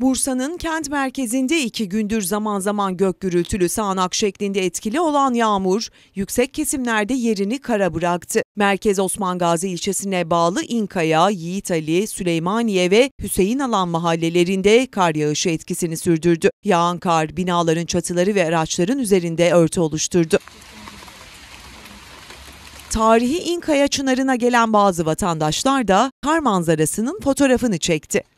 Bursa'nın kent merkezinde iki gündür zaman zaman gök gürültülü sağanak şeklinde etkili olan yağmur, yüksek kesimlerde yerini kara bıraktı. Merkez Osman Gazi ilçesine bağlı İnkaya, Yiğit Ali, Süleymaniye ve Hüseyin Alan mahallelerinde kar yağışı etkisini sürdürdü. Yağan kar binaların çatıları ve araçların üzerinde örtü oluşturdu. Tarihi İnkaya Çınarı'na gelen bazı vatandaşlar da kar manzarasının fotoğrafını çekti.